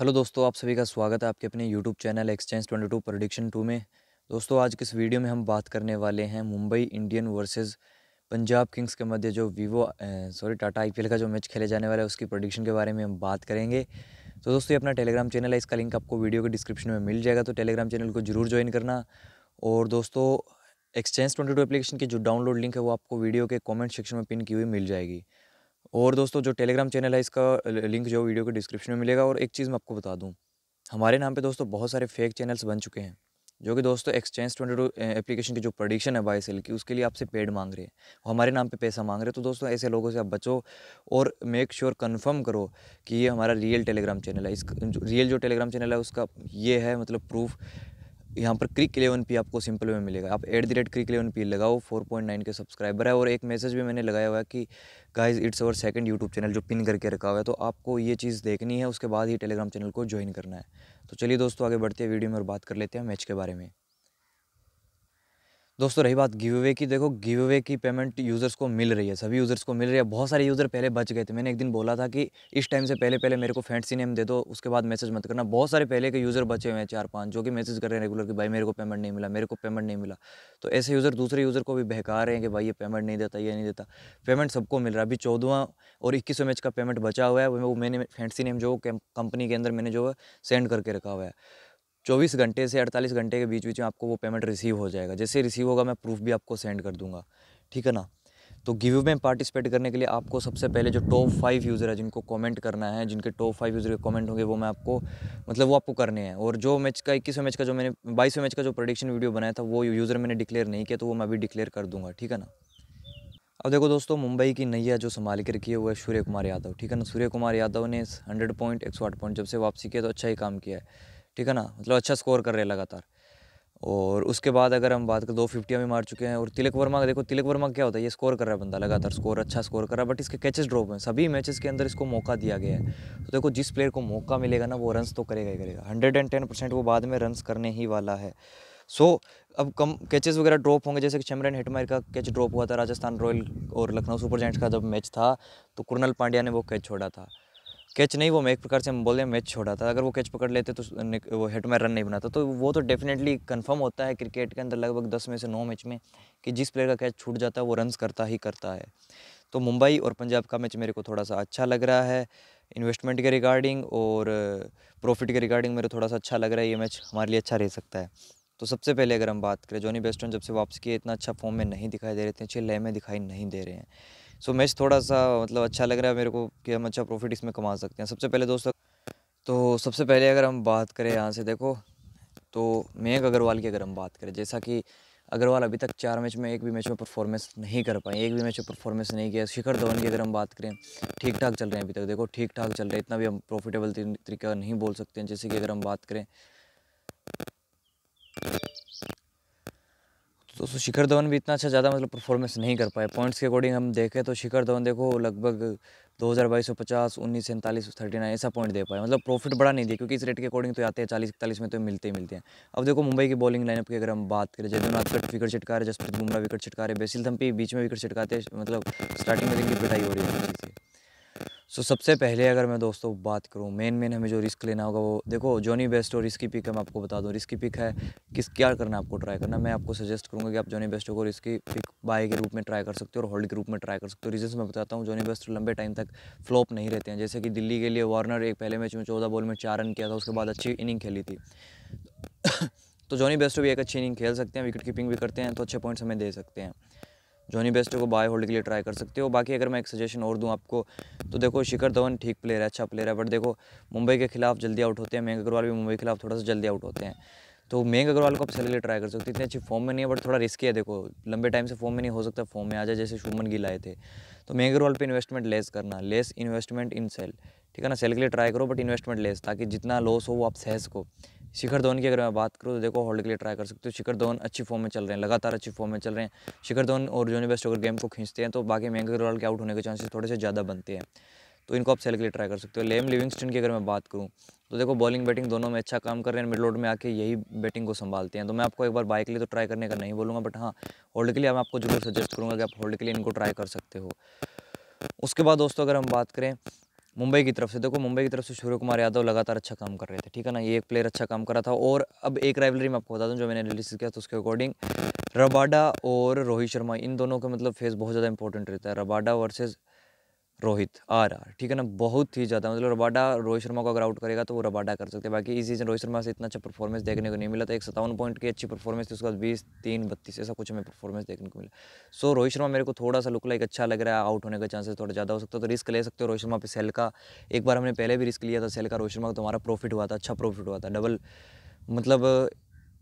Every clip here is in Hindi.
हेलो दोस्तों आप सभी का स्वागत है आपके अपने YouTube channel exchange twenty two prediction two में दोस्तों आज किस वीडियो में हम बात करने वाले हैं Mumbai Indian versus Punjab Kings के मध्य जो वीवो सॉरी टाटा आईपीएल का जो मैच खेले जाने वाला है उसकी प्रोडिक्शन के बारे में हम बात करेंगे तो दोस्तों ये अपना टेलीग्राम चैनल है इसका लिंक आपको वीडियो के डिस्क्रिप्शन में मिल जाएगा तो टेलीग्राम चैनल को जरूर ज्वाइन करना और दोस्तों एक्सचेंज ट्वेंटी टू एप्लीकेशन की जो डाउनलोड लिंक है वो आपको वीडियो के कॉमेंट सेक्शन में पिन की हुई मिल जाएगी और दोस्तों जो टेलीग्राम चैनल है इसका लिंक जो वीडियो के डिस्क्रिप्शन में मिलेगा और एक चीज़ मैं आपको बता दूँ हमारे नाम पर दोस्तों बहुत सारे फेक चैनल्स बन चुके हैं जो कि दोस्तों एक्सचेंज ट्वेंटी टू एप्लीकेशन की जो प्रोडिक्शन है बाई सेल की उसके लिए आपसे पेड मांग रहे हैं हमारे नाम पे पैसा मांग रहे हैं तो दोस्तों ऐसे लोगों से आप बचो और मेक श्योर कंफर्म करो कि ये हमारा रियल टेलीग्राम चैनल है इस रियल जो टेलीग्राम चैनल है उसका ये है मतलब प्रूफ यहाँ पर क्रिक इलेवन पी आपको सिंपल में मिलेगा आप at the rate Crick eleven P लगाओ फोर पॉइंट नाइन के सब्सक्राइबर है और एक मैसेज भी मैंने लगाया हुआ है कि guys it's our second YouTube channel जो पिन करके रखा हुआ है तो आपको ये चीज़ देखनी है उसके बाद ही टेलीग्राम चैनल को ज्वाइन करना है तो चलिए दोस्तों आगे बढ़ते हैं वीडियो में और बात कर लेते हैं मैच के बारे में दोस्तों रही बात गिव अवे की देखो गिव अवे की पेमेंट यूज़र्स को मिल रही है सभी यूज़र्स को मिल रही है बहुत सारे यूज़र पहले बच गए थे मैंने एक दिन बोला था कि इस टाइम से पहले पहले मेरे को फैंसी नेम दे दो उसके बाद मैसेज मत करना बहुत सारे पहले के यूज़र बचे हुए हैं चार पाँच जो कि मैसेज कर रहे हैं रेगुलर कि भाई मेरे को पेमेंट नहीं मिला मेरे को पेमेंट नहीं मिला तो ऐसे यूज़र दूसरे यूज़र को भी बहका रहे हैं कि भाई ये पेमेंट नहीं देता ये नहीं देता पेमेंट सबको मिल रहा है अभी चौदवा और इक्कीस मैच का पेमेंट बचा हुआ है वो मैंने फैंसी नेम जो कंपनी के अंदर मैंने जो है सेंड करके रखा हुआ है चौबीस घंटे से अड़तालीस घंटे के बीच बीच में आपको वो पेमेंट रिसीव हो जाएगा जैसे रिसीव होगा मैं प्रूफ भी आपको सेंड कर दूंगा ठीक है ना तो गिव में पार्टिसिपेट करने के लिए आपको सबसे पहले जो टॉप फाइव यूज़र है जिनको कमेंट करना है जिनके टॉप फाइव यूज़र के कमेंट होंगे वो मैं आपको मतलब वो आपको करने हैं और जो मैच का इक्कीसवें मैच का जो मैंने बाईसवें मैच का जो प्रोडिक्शन वीडियो बनाया था वो यूज़र मैंने डिक्लेयर नहीं किया तो वो मैं अभी डिक्लेयर कर दूंगा ठीक है ना अब देखो दोस्तों मुंबई की नैया जो संभाल के रखी है वो है सूर्य कुमार यादव ठीक है ना सूर्य कुमार यादव ने हंड्रेड पॉइंट एक पॉइंट जब से वापसी किया तो अच्छा ही काम किया है ठीक है ना मतलब अच्छा स्कोर कर रहे हैं लगातार और उसके बाद अगर हम बात करें दो फिफ्टियाँ भी मार चुके हैं और तिलक वर्मा का देखो तिलक वर्मा क्या होता है ये स्कोर कर रहा है बंदा लगातार स्कोर अच्छा स्कोर कर रहा है बट इसके कैचेस ड्रॉप हैं सभी मैचेस के अंदर इसको मौका दिया गया है तो देखो जिस प्लेयर को मौका मिलेगा ना वो रन तो करेगा ही करेगा हंड्रेड एंड टेन परसेंट वो बाद में रन्स करने ही वाला है सो अब कम कैचेस वगैरह ड्रॉप होंगे जैसे कि चमरन हिटमायर का कैच ड्रॉप हुआ था राजस्थान रॉयल और लखनऊ सुपर जैंट्स का जब मैच था तो कुरनल पांड्या ने वो कैच छोड़ा था कैच नहीं वो मैं एक प्रकार से हम बोल रहे मैच छोड़ा था अगर वो कैच पकड़ लेते तो वो हेड में रन नहीं बनाता तो वो तो डेफिनेटली कंफर्म होता है क्रिकेट के अंदर लगभग दस में से नौ मैच में कि जिस प्लेयर का कैच छूट जाता है वो रन करता ही करता है तो मुंबई और पंजाब का मैच मेरे को थोड़ा सा अच्छा लग रहा है इन्वेस्टमेंट के रिगार्डिंग और प्रॉफिट के रिगार्डिंग मेरे थोड़ा सा अच्छा लग रहा है ये मैच हमारे लिए अच्छा रह सकता है तो सबसे पहले अगर हम बात करें जॉनी बेस्टन जब से वापस किए इतना अच्छा फॉर्म में नहीं दिखाई दे रहे थे अच्छे लय में दिखाई नहीं दे रहे हैं सो मैच थोड़ा सा मतलब अच्छा लग रहा है मेरे को कि हम अच्छा प्रॉफिट इसमें कमा सकते हैं सबसे पहले दोस्तों तो सबसे पहले अगर हम बात करें यहाँ से देखो तो मयंक अग्रवाल की अगर हम बात करें जैसा कि अग्रवाल अभी तक चार मैच में एक भी मैच में परफॉर्मेंस नहीं कर पाए एक भी मैच में परफॉर्मेंस नहीं किया शिखर धवन की अगर हम बात करें ठीक ठाक चल रहे हैं अभी तक देखो ठीक ठाक चल रहे हैं इतना भी हम प्रॉफिटेबल तरीका नहीं बोल सकते हैं जैसे कि अगर हम बात करें तो, तो, शिखर धवन भी इतना अच्छा ज़्यादा मतलब परफॉर्मेंस नहीं कर पाए पॉइंट्स के अकॉर्डिंग हम देखें तो शिखर धवन देखो लगभग दो हज़ार बाईस सौ पचास उन्नीस सैंतालीस थर्टी नाइन ऐसा पॉइंट दे पाए मतलब प्रॉफिट बड़ा नहीं दिया क्योंकि इस रेट के अकॉर्डिंग तो आते हैं चालीस इकतालीस में तो मिलते ही मिलते हैं अब देखो मुंबई की बॉलिंग लाइनअप की अगर हम बात करें जगन्नाथ कट विकेट छिटका रहे जसप्रीत बुमराह विकेट छिटका रहे बेसिल थम्पी बीच में विकेट छिटकाते मतलब स्टार्टिंग में दिन की पिटाई हो रही है सो so, सबसे पहले अगर मैं दोस्तों बात करूँ मेन मेन हमें जो रिस्क लेना होगा वो देखो जॉनी बेस्ट और रिस्की पिक है मैं आपको बता दूँ रिस्की पिक है किस क्या करना आपको ट्राई करना मैं आपको सजेस्ट करूँगा कि आप जॉनी बेस्टो को रिस्की पिक बाय के रूप में ट्राई कर सकते हो और होल्ड के रूप में ट्राई कर सकते हो रीजन मैं बताता हूँ जॉनी बेस्ट लंबे टाइम तक फ्लॉप नहीं रहते हैं जैसे कि दिल्ली के लिए वार्नर एक पहले मैच में चौदह बॉल में चार रन किया था उसके बाद अच्छी इनिंग खेली थी तो जॉनी बेस्टो भी एक अच्छी इनिंग खेल सकते हैं विकेट कीपिंग भी करते हैं तो अच्छे पॉइंट्स हमें दे सकते हैं जॉनी बेस्टो को बाय होल्ड के लिए ट्राई कर सकते हो बाकी अगर मैं एक सजेशन और दूँ आपको तो देखो शिखर धवन ठीक प्लेयर है अच्छा प्लेयर है बट देखो मुंबई के खिलाफ जल्दी आउट होते हैं मयंक अग्रवाल भी मुंबई के खिलाफ थोड़ा सा जल्दी आउट होते हैं तो मयंक अग्रवाल को आप सेल के लिए ट्राई कर सकते हो इतनी अच्छी फॉर्म में नहीं है बट थोड़ा रिस्की है देखो लंबे टाइम से फॉर्म में नहीं हो सकता फॉर्म में आ जाए जैसे शुभमन गिल आए थे तो मयंक अग्रवाल पर इन्वेस्टमेंट लेस करना लेस इन्वेस्टमेंट इन सेल ठीक है ना सेल के लिए ट्राई करो बट इन्वेस्टमेंट लेस ताकि जितना लॉस हो वो आप सह सको शिखर धवन की अगर मैं बात करूँ तो देखो होल्ड के लिए ट्राई कर सकते हो शिखर धवन अच्छी फॉर्म में चल रहे हैं लगातार अच्छी फॉर्म में चल रहे हैं शिखर धवन और जोनी बेस्ट अगर गेम को खींचते हैं तो बाकी मयंक अग्रवाल के आउट होने के चांसेस थोड़े से ज़्यादा बनते हैं तो इनको आप सेल के लिए ट्राई कर सकते हो लेम लिविंगस्टन की अगर मैं बात करूँ तो देखो बॉलिंग बैटिंग दोनों में अच्छा काम कर रहे हैं मिड रोड में आके यही बैटिंग को संभालते हैं तो मैं आपको एक बार बाइक के लिए तो ट्राई करने का नहीं बोलूँगा बट हाँ होल्ड के लिए मैं आपको जरूर सजेस्ट करूँगा कि आप होल्ड के लिए इनको ट्राई कर सकते हो उसके बाद दोस्तों अगर हम बात करें मुंबई की तरफ से देखो मुंबई की तरफ से सूर्य कुमार यादव लगातार अच्छा काम कर रहे थे ठीक है ना ये एक प्लेयर अच्छा काम कर रहा था और अब एक राइवलरी मैं आपको बता दूं जो मैंने रिलीज किया तो उसके अकॉर्डिंग रबाडा और रोहित शर्मा इन दोनों का मतलब फेस बहुत ज़्यादा इंपॉर्टेंट रहता है Rabada versus Rohit R R ठीक है ना बहुत ही ज़्यादा मतलब रबाडा रोहित शर्मा को अगर आउट करेगा तो वो रबाडा कर सकते हैं बाकी इस सीजन रोहित शर्मा से इतना अच्छा परफॉर्मेंस देखने को नहीं मिला था तो एक सत्तावन पॉइंट की अच्छी परफॉर्मेंस थी उसके बाद बीस तीन बत्तीस ऐसा कुछ हमें परफॉर्मेंस देखने को मिला सो रोहित शर्मा मेरे को थोड़ा सा लुक लाइक अच्छा लग रहा है आउट होने का चांसेस थोड़ा ज़्यादा हो सकता है तो रिस्क ले सकते हो रोहित शर्मा पर सेल का एक बार हमने पहले भी रिस्क लिया था सेल का रोहित शर्मा का तो हमारा प्रॉफिट हुआ था अच्छा प्रॉफिट हुआ था डबल मतलब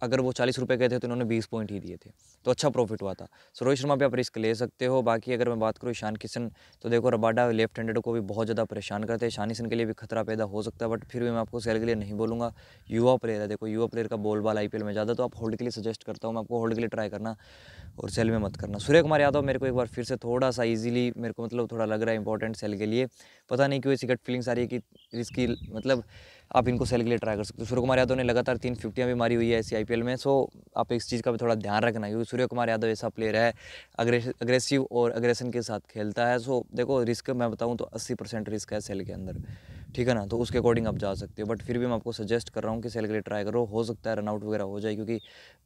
अगर वो चालीस रुपये के थे तो उन्होंने बीस पॉइंट ही दिए थे तो अच्छा प्रॉफिट हुआ था सो रोहित शर्मा भी आप रिस्क ले सकते हो बाकी अगर मैं बात करूँ ईशान किशन तो देखो रबाडा लेफ्ट हैंडेड को भी बहुत ज़्यादा परेशान करते हैं ईशान किशन के लिए भी खतरा पैदा हो सकता है बट फिर भी मैं आपको सेल के लिए नहीं बोलूँगा युवा प्लेयर है देखो युवा प्लेयर का बॉल बॉल आई में ज़्यादा तो आप होल्ड के लिए सजेस्ट करता हूँ मैं आपको होल्ड के लिए ट्राई करना और सेल में मत करना सूर्य कुमार यादव मेरे को एक बार फिर से थोड़ा सा ईजिली मेरे को मतलब थोड़ा लग रहा है इंपॉर्टेंट सेल के लिए पता नहीं क्यों सिकट फीलिंग्स आ रही है कि इसकी मतलब आप इनको सेल के लिए ट्राई कर सकते हो सूर्य कुमार यादव ने लगातार तीन फिफ्टियाँ भी मारी हुई है ऐसी आई में सो आप इस चीज़ का भी थोड़ा ध्यान रखना क्योंकि सूर्य कुमार यादव ऐसा प्लेयर है अग्रेसिव और अग्रेसन के साथ खेलता है सो देखो रिस्क मैं बताऊँ तो अस्सी रिस्क है सेल के अंदर ठीक है ना तो उसके अकॉर्डिंग आप जा सकते हो बट फिर भी मैं आपको सजेस्ट कर रहा हूँ कि सेल के लिए ट्राई करो हो सकता है रनआउट वगैरह हो जाए क्योंकि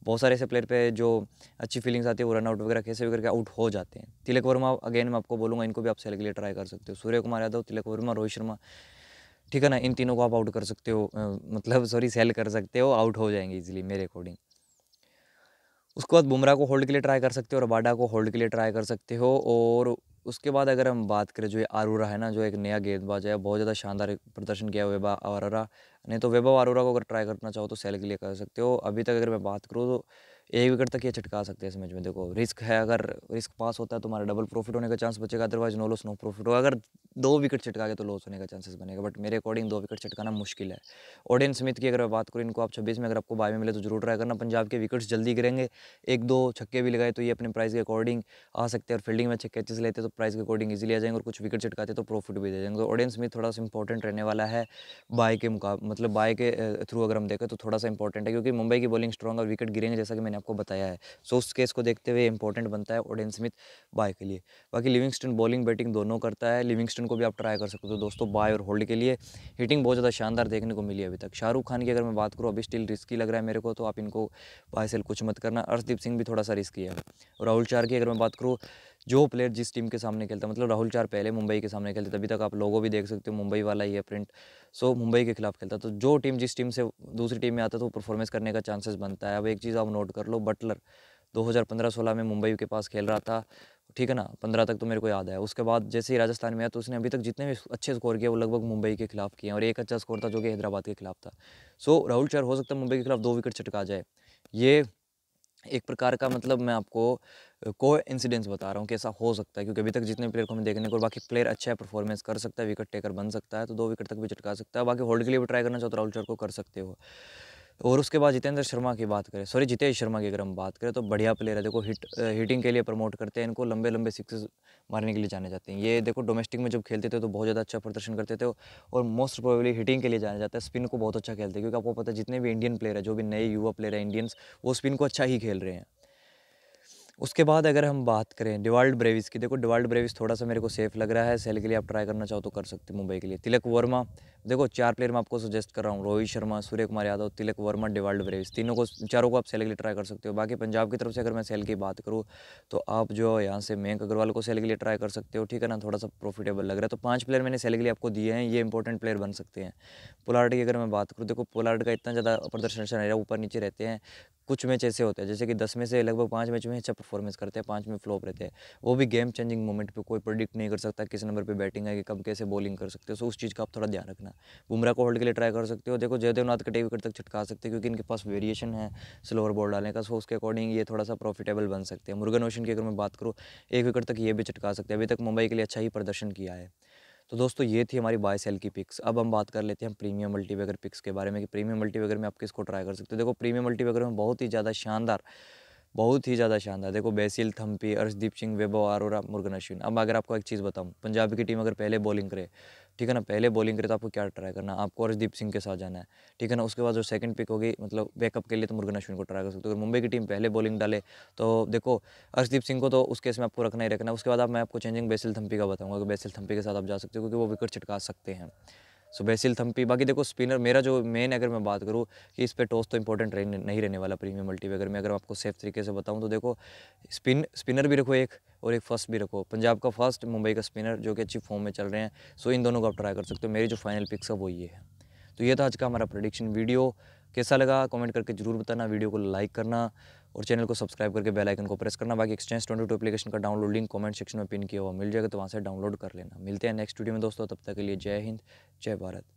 बहुत सारे ऐसे प्लेयर पे जो अच्छी फीलिंग्स आती है वो रनआउट वगैरह कैसे भी करके आउट हो जाते हैं तिलक वर्मा अगेन मैं आपको बोलूँगा इनको भी आप सेल के लिए ट्राई कर सकते हो सूर्य कुमार यादव तिलक वर्मा रोहित शर्मा ठीक है ना इन तीनों को आप आउट कर सकते हो मतलब सॉरी सेल कर सकते हो आउट हो जाएंगे इजीली मेरे अकॉर्डिंग उसके बाद बुमराह को होल्ड के लिए ट्राई कर सकते हो और बाडा को होल्ड के लिए ट्राई कर सकते हो और उसके बाद अगर हम बात करें जो ये आरूरा है ना जो एक नया गेंदबाज है बहुत ज़्यादा शानदार प्रदर्शन किया वेबा आरोरा नहीं तो वेबा आरोरा को अगर ट्राई करना चाहो तो सेल के लिए कर सकते हो अभी तक अगर मैं बात करूँ तो एक विकेट तक ये छटका सकते हैं इस मैच में देखो रिस्क है अगर रिस्क पास होता है तो हमारा डबल प्रॉफिट होने का चांस बचेगा otherwise no loss no profit होगा अगर दो विकेट चटका के तो लॉस होने का चांसेस बनेगा बट मेरे अकॉर्डिंग दो विकेट छिटकाना मुश्किल है ऑडियन स्मिथ की अगर मैं बात करूँ इनको आप छब्बीस में अगर आपको बाय में मिले तो जरूर ट्राई करना पंजाब के विकेट्स जल्दी गिरेंगे एक दो छक्के भी लगाए तो ये अपने प्राइस के अकॉर्डिंग आ सकते हैं और फील्डिंग में अच्छे लेते तो प्राइस के अकॉर्डिंग ईजिली आ जाएंगे और कुछ विकेट चटकाते तो प्रॉफिट भी दे जाएंगे तो ऑडियन स्मिथ थोड़ा सा इंपॉर्टेंट रहने वाला है बाय के मुकाबले मतलब बाय के थ्रू अगर हम देखें तो थोड़ा सा इंपॉर्टेंट है क्योंकि मुंबई की बॉलिंग स्ट्रॉग और विकेट गिरेंगे जैसा कि मैंने आपको बताया है सो उस केस को देखते हुए इंपॉर्टेंट बनता है ओडियन स्मिथ बाय के लिए बाकी लिविंगस्टन बॉलिंग बैटिंग दोनों करता है लिविंगस्टन को भी आप ट्राई कर सकते हो तो दोस्तों बाय और होल्ड के लिए हिटिंग बहुत ज़्यादा शानदार देखने को मिली अभी तक शाहरुख खान की अगर मैं बात करूँ अभी स्टिल रिस्की लग रहा है मेरे को तो आप इनको बाय सेल कुछ मत करना अर्शदीप सिंह भी थोड़ा सा रिस्की है राहुल चार की अगर मैं बात करूँ जो प्लेयर जिस टीम के सामने खेलता मतलब राहुल चार पहले मुंबई के सामने खेलते तभी तक आप लोगों भी देख सकते हो मुंबई वाला ही है प्रिंट सो मुंबई के खिलाफ खेलता तो जो टीम जिस टीम से दूसरी टीम में आता था तो परफॉर्मेंस करने का चांसेस बनता है अब एक चीज़ आप नोट कर लो बटलर 2015-16 में मुंबई के पास खेल रहा था ठीक है ना पंद्रह तक तो मेरे को याद है उसके बाद जैसे ही राजस्थान में आया तो उसने अभी तक जितने भी अच्छे स्कोर किए वो लगभग मुंबई के खिलाफ किए और एक अच्छा स्कोर था जो कि हैदराबाद के खिलाफ था सो राहुल चौर हो सकता है मुंबई के खिलाफ दो विकेट चटका जाए ये एक प्रकार का मतलब मैं आपको को इंसिडेंस बता रहा हूँ कि ऐसा हो सकता है क्योंकि अभी तक जितने प्लेयर को हमें देखने को बाकी प्लेयर अच्छा है परफॉर्मेंस कर सकता है विकेट टेकर बन सकता है तो दो विकेट तक भी चटका सकता है बाकी होल्ड के लिए भी ट्राई करना चाहते हो तो राहुल चौर को कर सकते हो और उसके बाद जितेंद्र शर्मा की बात करें सॉरी जितेश शर्मा की अगर हम बात करें तो बढ़िया प्लेयर है देखो हिट हिटिंग के लिए प्रमोट करते हैं इनको लंबे लंबे सिक्स मारने के लिए जाने जाते हैं ये देखो डोमेस्टिक में जब खेलते थे तो बहुत ज़्यादा अच्छा प्रदर्शन करते थे और मोस्ट प्रोबेबली हिटिंग के लिए जाना जाता है स्पिन को बहुत अच्छा खेलते हैं क्योंकि आपको पता है जितने भी इंडियन प्लेयर है जो भी नए युवा प्लेयर है इंडियंस वो स्पिन को अच्छा ही खेल रहे हैं उसके बाद अगर हम बात करें डिवाल्ड ब्रेविस की देखो डिवाल्ड ब्रेविस थोड़ा सा मेरे को सेफ लग रहा है सेल के लिए आप ट्राई करना चाहो तो कर सकते हो मुंबई के लिए तिलक वर्मा देखो चार प्लेयर मैं आपको सजेस्ट कर रहा हूँ रोहित शर्मा सूर्य कुमार यादव तिलक वर्मा डिवाल्ड ब्रेस तीनों को चारों को आप सेल के लिए ट्राई कर सकते हो बाकी पंजाब की तरफ से अगर मैं सेल की बात करूँ तो आप जो यहाँ से मयंक अग्रवाल को सेल के लिए ट्राई कर सकते हो ठीक है ना थोड़ा सा प्रॉफिटेबल लग रहा है तो पाँच प्लेयर मैंने सेल के लिए आपको दिए हैं ये इंपॉर्टेंट प्लेयर बन सकते हैं पोलार्ड की अगर मैं बात करूँ देखो पोलार्ड का इतना ज़्यादा प्रदर्शन रहा ऊपर नीचे रहते हैं कुछ मैच ऐसे होते हैं जैसे कि दस में से लगभग पाँच मैच में अच्छा परफॉर्मेंस करते हैं पाँच में फ्लॉप रहते हैं वो भी गेम चेंजिंग मोमेंट पे कोई प्रोडिक्ट नहीं कर सकता किस नंबर पे बैटिंग है कि कब कैसे बॉलिंग कर सकते हो सो तो उस चीज़ का आप थोड़ा ध्यान रखना बुमरा को होल्ड के लिए ट्राई कर सकते हो देखो जयदेवनाथ कटे विकेट तक छटका सकते हो क्योंकि इनके पास वेरिएशन है स्लोअर बॉल डालने का सो उसके अकॉर्डिंग ये थोड़ा सा प्रॉफिटेबल बन सकते हैं मुर्गन ओशन की अगर मैं बात करूँ एक विकेट तक ये भी छटका सकते हैं अभी तक मुंबई के लिए अच्छा ही प्रदर्शन किया है तो दोस्तों ये थी हमारी बाय सेल की पिक्स अब हम बात कर लेते हैं प्रीमियम मल्टीवेगर पिक्स के बारे में कि प्रीमियम मल्टीवेगर में आप किसको ट्राई कर सकते हो देखो प्रीमियम मल्टीवेगर में बहुत ही ज़्यादा शानदार बहुत ही ज़्यादा शानदार देखो बेसिल थम्पी अर्शदीप सिंह वेबो आरोरा मुर्गन अश्विन अब अगर आपको एक चीज़ बताऊँ पंजाब की टीम अगर पहले बॉलिंग करे ठीक है ना पहले बॉलिंग करे तो आपको क्या ट्राई करना आपको अर्शदीप सिंह के साथ जाना है ठीक है ना उसके बाद जो सेकंड पिक होगी मतलब बैकअप के लिए तो मुर्गन अश्विन को ट्राई कर सकते हो अगर मुंबई की टीम पहले बॉलिंग डाले तो देखो अर्शदीप सिंह को तो उस केस में आपको रखना ही रखना उसके बाद आप मैं आपको चेंजिंग बेसिल थम्पी का बताऊँगा कि बेसिल थम्पी के साथ आप जा सकते हो क्योंकि वो विकेट छिटका सकते हैं सो बेसिल थम्पी बाकी देखो स्पिनर मेरा जो मेन अगर मैं बात करूँ कि इस पर टॉस तो इंपॉर्टेंट नहीं रहने वाला प्रीमियम मल्टीवेगर में अगर आपको सेफ तरीके से बताऊँ तो देखो स्पिन स्पिनर भी रखो एक और एक फर्स्ट भी रखो पंजाब का फर्स्ट मुंबई का स्पिनर जो कि अच्छी फॉर्म में चल रहे हैं सो इन दोनों को आप ट्राई कर सकते हो मेरी जो फाइनल पिक्स है वो ये है तो ये था आज का हमारा प्रोडिक्शन वीडियो कैसा लगा कमेंट करके जरूर बताना वीडियो को लाइक करना और चैनल को सब्सक्राइब करके बेल आइकन को प्रेस करना बाकी एक्सचेंज ट्वेंटी टू एप्लीकेशन का डाउनलोड लिंक कमेंट सेक्शन में पिन किया हुआ मिल जाएगा तो वहाँ से डाउनलोड कर लेना मिलते हैं नेक्स्ट वीडियो में दोस्तों तब तक के लिए जय हिंद जय भारत